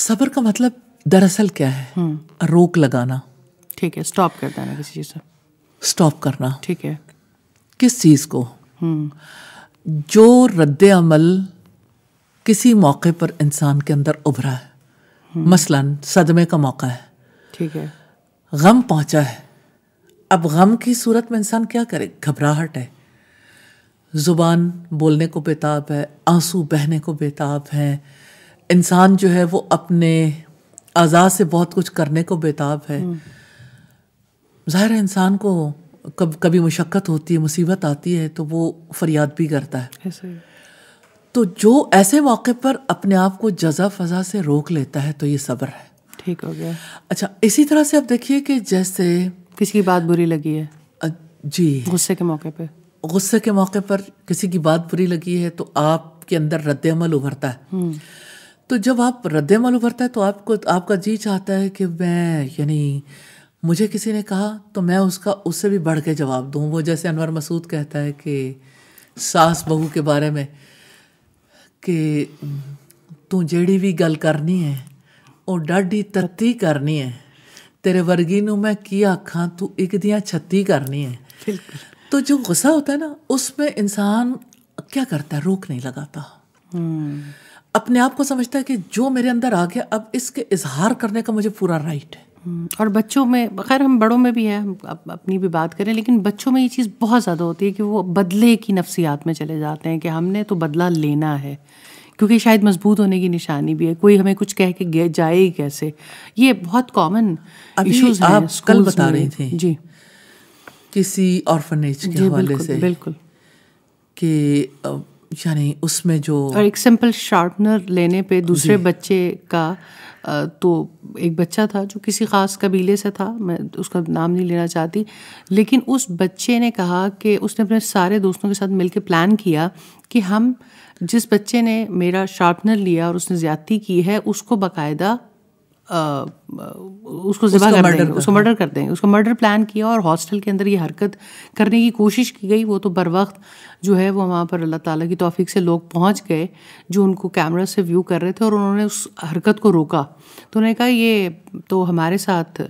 सबर का मतलब दरअसल क्या है हम्म। रोक लगाना ठीक है स्टॉप कर देना किसी चीज़ से स्टॉप करना ठीक है किस चीज़ को हम्म। जो रद्द अमल किसी मौके पर इंसान के अंदर उभरा है हम्म। मसलन सदमे का मौका है ठीक है गम पहुंचा है अब गम की सूरत में इंसान क्या करे घबराहट है ज़ुबान बोलने को बेताब है आंसू बहने को बेताब है इंसान जो है वो अपने आजाद से बहुत कुछ करने को बेताब है हम्म। ज़ाहिर इंसान को कब कभी मुशक्क़त होती है मुसीबत आती है तो वो फरियाद भी करता है तो जो ऐसे मौके पर अपने आप को जजा फजा से रोक लेता है तो ये सब्र है ठीक हो गया अच्छा इसी तरह से आप देखिए कि जैसे किसी की बात बुरी लगी है जी गुस्से के मौके पर गुस्से के मौके पर किसी की बात बुरी लगी है तो आपके अंदर रद्द अमल उभरता है हम्म। तो जब आप रद्दे मालूम भरता है तो आपको आपका जी चाहता है कि मैं यानी मुझे किसी ने कहा तो मैं उसका उससे भी बढ़ के जवाब दूँ वो जैसे अनवर मसूद कहता है कि सास बहू के बारे में कि तू जेड़ी भी गल करनी है और डाढ़ी तरती करनी है तेरे वर्गी नू मैं की आखा तू एक दिया छत्ती करनी है तो जो गुस्सा होता है ना उसमें इंसान क्या करता है रोक नहीं लगाता hmm. अपने आप को समझता है कि जो मेरे अंदर आ गया अब इसके इजहार करने का मुझे पूरा राइट है हम्म, और बच्चों में खैर हम बड़ों में भी हैं हम अपनी भी बात करें लेकिन बच्चों में ये चीज़ बहुत ज़्यादा होती है कि वो बदले की नफसियात में चले जाते हैं कि हमने तो बदला लेना है क्योंकि शायद मजबूत होने की निशानी भी है कोई हमें कुछ कह के जाए ही कैसे ये बहुत कॉमन इश्यूज आप कल बता रहे थे जी किसी ऑर्फनेज के हवाले से बिल्कुल कि यानी उसमें जो और एक सिंपल शार्पनर लेने पे दूसरे बच्चे का तो एक बच्चा था जो किसी ख़ास कबीले से था मैं उसका नाम नहीं लेना चाहती लेकिन उस बच्चे ने कहा कि उसने अपने सारे दोस्तों के साथ मिलकर प्लान किया कि हम जिस बच्चे ने मेरा शार्पनर लिया और उसने ज़्यादती की है उसको बाकायदा उसको जिबा कर देंगे उसको मर्डर कर देंगे उसको मर्डर प्लान किया और हॉस्टल के अंदर ये हरकत करने की कोशिश की गई वो तो बर वक्त जो है वो वहाँ पर अल्लाह ताला की तौफीक से लोग पहुँच गए जो उनको कैमरा से व्यू कर रहे थे और उन्होंने उस हरकत को रोका तो उन्होंने कहा ये तो हमारे साथ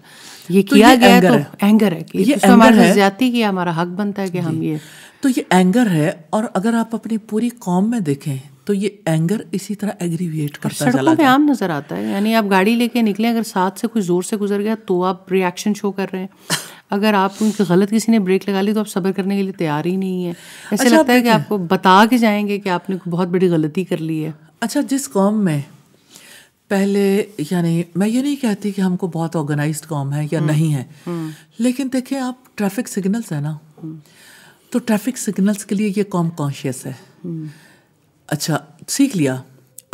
ये तो किया ये गया तो है। एंगर है कि ये तो हमारे ज्यादा किया हमारा हक बनता है कि हम ये तो ये एंगर है और अगर आप अपनी पूरी कॉम में देखें तो ये एंगर इसी तरह एग्रीवेट करता सड़कों पे आम नजर आता है यानी आप गाड़ी लेके निकले अगर साथ से कुछ जोर से गुजर गया तो आप रिएक्शन शो कर रहे हैं अगर आप उनकी गलत किसी ने ब्रेक लगा ली तो आप सब्र करने के लिए तैयार ही नहीं है ऐसे अच्छा, लगता है कि आपको बता के जाएंगे कि आपने बहुत बड़ी गलती कर ली है अच्छा जिस कॉम में पहले यानी मैं ये नहीं कहती कि हमको बहुत ऑर्गेनाइज कॉम है या हम्म, नहीं है हम्म। लेकिन देखिए आप ट्रैफिक सिग्नल्स है ना हम्म। तो ट्रैफिक सिग्नल्स के लिए ये कॉम कॉन्शियस है अच्छा सीख लिया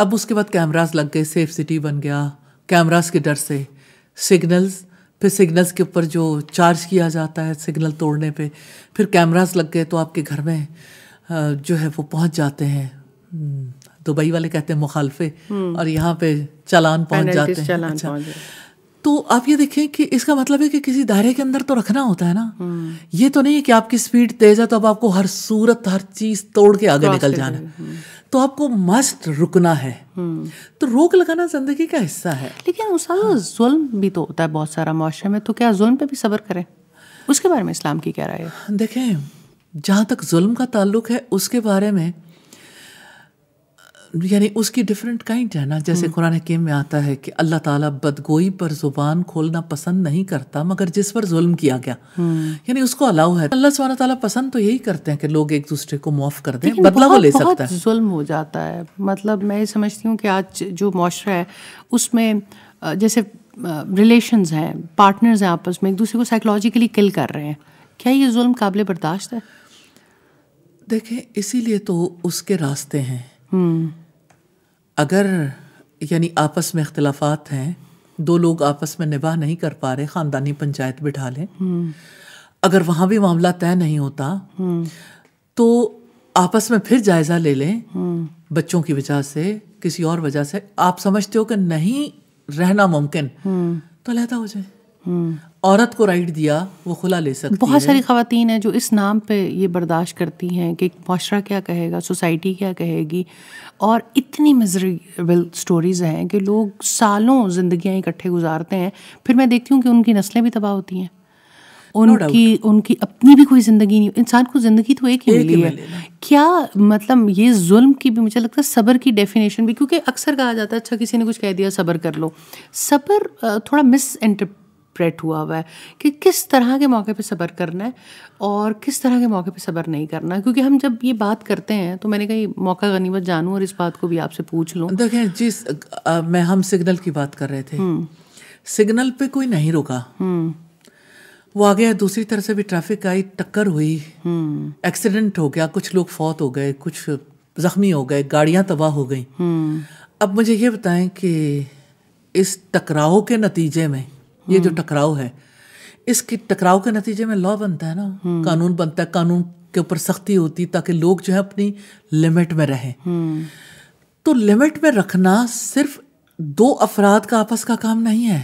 अब उसके बाद कैमराज लग गए सेफ सिटी बन गया कैमराज के डर से सिग्नल्स फिर सिग्नल्स के ऊपर जो चार्ज किया जाता है सिग्नल तोड़ने पे फिर कैमराज लग गए तो आपके घर में जो है वो पहुंच जाते हैं हम्म, दुबई वाले कहते हैं मुखालफे हम्म। और यहाँ पे चालान पहुंच जाते हैं अच्छा तो आप ये देखें कि इसका मतलब है कि किसी दायरे के अंदर तो रखना होता है ना हम्म। ये तो नहीं है कि आपकी स्पीड तेज है तो अब आपको हर सूरत हर चीज तोड़ के आगे निकल जाना तो आपको मस्ट रुकना है तो रोक लगाना जिंदगी का हिस्सा है लेकिन उस हाँ। जुल्म भी तो होता है बहुत सारा मुआरे में तो क्या जुल्म पे भी सब्र करें उसके बारे में इस्लाम की क्या राय है देखें जहाँ तक जुल्म का ताल्लुक है उसके बारे में यानी उसकी डिफरेंट काइंड है ना जैसे हम्म। कुरान हकीम में आता है कि अल्लाह ताला बदगोई पर ज़ुबान खोलना पसंद नहीं करता मगर जिस पर जुल्म किया गया हम्म। यानी उसको अलाउ है अल्लाह सुबहाना ताला पसंद तो यही करते हैं कि लोग एक दूसरे को मुआफ़ कर दें बदला वो ले सकता है जुल्म हो जाता है मतलब मैं समझती हूँ कि आज जो माशरा है उसमें जैसे रिलेशन हैं पार्टनर्स हैं आपस में एक दूसरे को साइकोलॉजिकली किल कर रहे हैं क्या ये जुल्म काबिल बर्दाश्त है देखें इसीलिए तो उसके रास्ते हैं अगर यानी आपस में अख्तिलाफात हैं दो लोग आपस में निभा नहीं कर पा रहे ख़ानदानी पंचायत बिठा लें अगर वहां भी मामला तय नहीं होता तो आपस में फिर जायज़ा ले लें बच्चों की वजह से किसी और वजह से आप समझते हो कि नहीं रहना मुमकिन तो अलहदा हो जाए औरत को राइट दिया वो खुला ले सकती बहुत है। सारी खातन हैं जो इस नाम पे ये बर्दाश्त करती हैं कि माशरा क्या कहेगा सोसाइटी क्या कहेगी और इतनी मिजरेबल स्टोरीज़ हैं कि लोग सालों जिंदगियां इकट्ठे गुजारते हैं फिर मैं देखती हूँ कि उनकी नस्लें भी तबाह होती हैं उनकी no उनकी अपनी भी कोई ज़िंदगी नहीं इंसान को ज़िंदगी तो एक ही मिली है क्या मतलब ये जुल्म की भी मुझे लगता है सब्र की डेफिनेशन भी क्योंकि अक्सर कहा जाता है अच्छा किसी ने कुछ कह दिया सब्र कर लो सब्र थोड़ा मिस स्प्रेड हुआ हुआ है कि किस तरह के मौके पे सब्र करना है और किस तरह के मौके पे सब्र नहीं करना क्योंकि हम जब ये बात करते हैं तो मैंने कहा मौका गनीमत जानूँ और इस बात को भी आपसे पूछ लूँ देखें तो जिस आ, मैं हम सिग्नल की बात कर रहे थे हम्म। सिग्नल पे कोई नहीं रुका हम्म। वो आ गया दूसरी तरफ से भी ट्रैफिक आई टक्कर हुई हम्म। एक्सीडेंट हो गया कुछ लोग फौत हो गए कुछ जख्मी हो गए गाड़ियां तबाह हो गई अब मुझे ये बताएं कि इस टकराव के नतीजे में ये जो टकराव है इसके टकराव के नतीजे में लॉ बनता है ना हम्म। कानून बनता है कानून के ऊपर सख्ती होती है ताकि लोग जो है अपनी लिमिट में रहें हम्म। तो लिमिट में रखना सिर्फ दो अफराद का आपस का काम नहीं है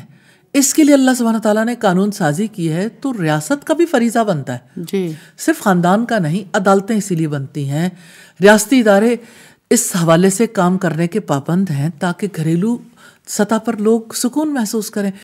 इसके लिए अल्लाह सुबहाना तला ने कानून साजी की है तो रियासत का भी फरीजा बनता है जी सिर्फ खानदान का नहीं अदालतें इसीलिए बनती हैं रियासती इदारे इस हवाले से काम करने के पाबंद हैं ताकि घरेलू सतह पर लोग सुकून महसूस करें